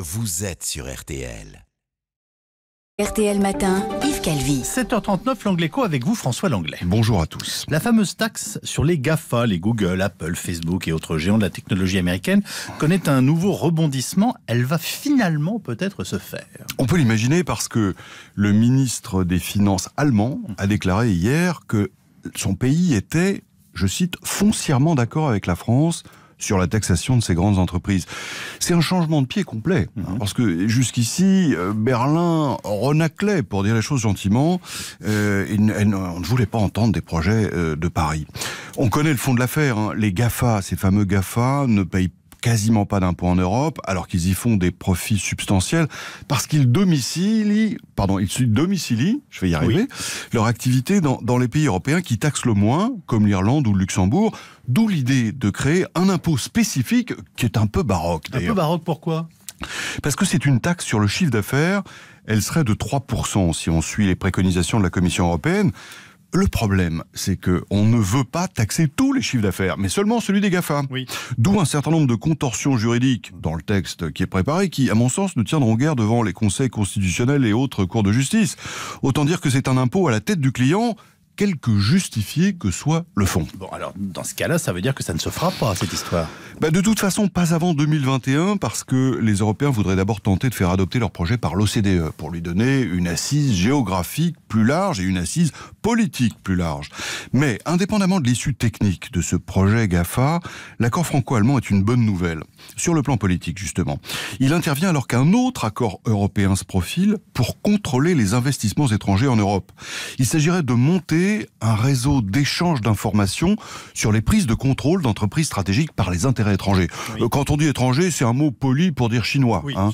Vous êtes sur RTL. RTL Matin, Yves Calvi. 7h39, l'anglais avec vous, François Langlais. Bonjour à tous. La fameuse taxe sur les GAFA, les Google, Apple, Facebook et autres géants de la technologie américaine, connaît un nouveau rebondissement. Elle va finalement peut-être se faire. On peut l'imaginer parce que le ministre des Finances allemand a déclaré hier que son pays était, je cite, foncièrement d'accord avec la France sur la taxation de ces grandes entreprises. C'est un changement de pied complet, hein, mhm. parce que jusqu'ici, euh, Berlin renaclait, pour dire les choses gentiment, euh, on ne voulait pas entendre des projets euh, de Paris. On connaît le fond de l'affaire, hein. les GAFA, ces fameux GAFA, ne payent quasiment pas d'impôts en Europe, alors qu'ils y font des profits substantiels, parce qu'ils domicilient, pardon, ils domicilient, je vais y arriver, leur activité dans, les pays européens qui taxent le moins, comme l'Irlande ou le Luxembourg, d'où l'idée de créer un impôt spécifique qui est un peu baroque Un peu baroque pourquoi parce que c'est une taxe sur le chiffre d'affaires, elle serait de 3% si on suit les préconisations de la Commission européenne. Le problème, c'est que on ne veut pas taxer tous les chiffres d'affaires, mais seulement celui des GAFA. Oui. D'où un certain nombre de contorsions juridiques dans le texte qui est préparé, qui, à mon sens, ne tiendront guère devant les conseils constitutionnels et autres cours de justice. Autant dire que c'est un impôt à la tête du client quelque justifié que soit le fond. Bon, alors, dans ce cas-là, ça veut dire que ça ne se fera pas, cette histoire bah, De toute façon, pas avant 2021, parce que les Européens voudraient d'abord tenter de faire adopter leur projet par l'OCDE, pour lui donner une assise géographique plus large et une assise politique plus large. Mais indépendamment de l'issue technique de ce projet GAFA, l'accord franco-allemand est une bonne nouvelle, sur le plan politique justement. Il intervient alors qu'un autre accord européen se profile pour contrôler les investissements étrangers en Europe. Il s'agirait de monter un réseau d'échange d'informations sur les prises de contrôle d'entreprises stratégiques par les intérêts étrangers. Euh, quand on dit étranger, c'est un mot poli pour dire chinois. Hein.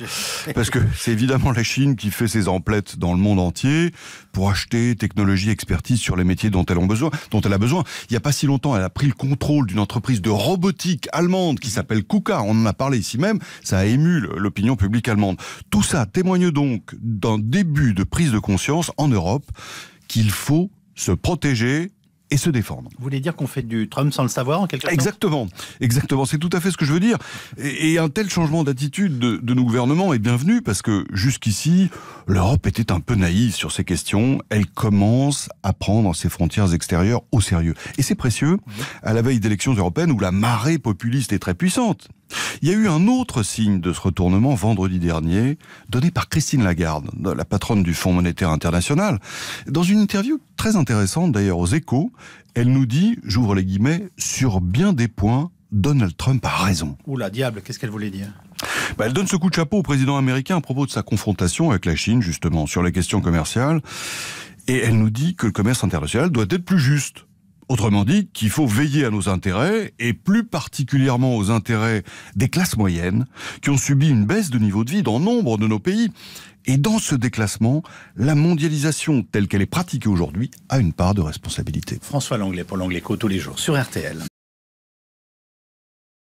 parce que c'est évidemment la Chine qui fait ses emplettes dans le monde entier pour acheter technologie, expertise sur les métiers dont elle, dont elle a besoin. Il n'y a pas si longtemps, elle a pris le contrôle d'une entreprise de robotique allemande qui s'appelle KUKA. On en a parlé ici même. Ça a ému l'opinion publique allemande. Tout ça témoigne donc d'un début de prise de conscience en Europe qu'il faut se protéger et se défendre. Vous voulez dire qu'on fait du Trump sans le savoir en quelque sorte Exactement, exactement. C'est tout à fait ce que je veux dire. Et, un tel changement d'attitude de, de, nos gouvernements est bienvenu parce que jusqu'ici, l'Europe était un peu naïve sur ces questions. Elle commence à prendre ses frontières extérieures au sérieux. Et c'est précieux à la veille d'élections européennes où la marée populiste est très puissante. Il y a eu un autre signe de ce retournement vendredi dernier, donné par Christine Lagarde, la patronne du Fonds monétaire international. Dans une interview très intéressante d'ailleurs aux échos, elle nous dit, j'ouvre les guillemets, sur bien des points, Donald Trump a raison. Oula, diable, qu'est-ce qu'elle voulait dire bah, elle donne ce coup de chapeau au président américain à propos de sa confrontation avec la Chine, justement, sur les questions commerciales. Et elle nous dit que le commerce international doit être plus juste. Autrement dit, qu'il faut veiller à nos intérêts, et plus particulièrement aux intérêts des classes moyennes, qui ont subi une baisse de niveau de vie dans nombre de nos pays. Et dans ce déclassement, la mondialisation telle qu'elle est pratiquée aujourd'hui a une part de responsabilité. François Langlais pour l'Anglais tous les jours sur RTL.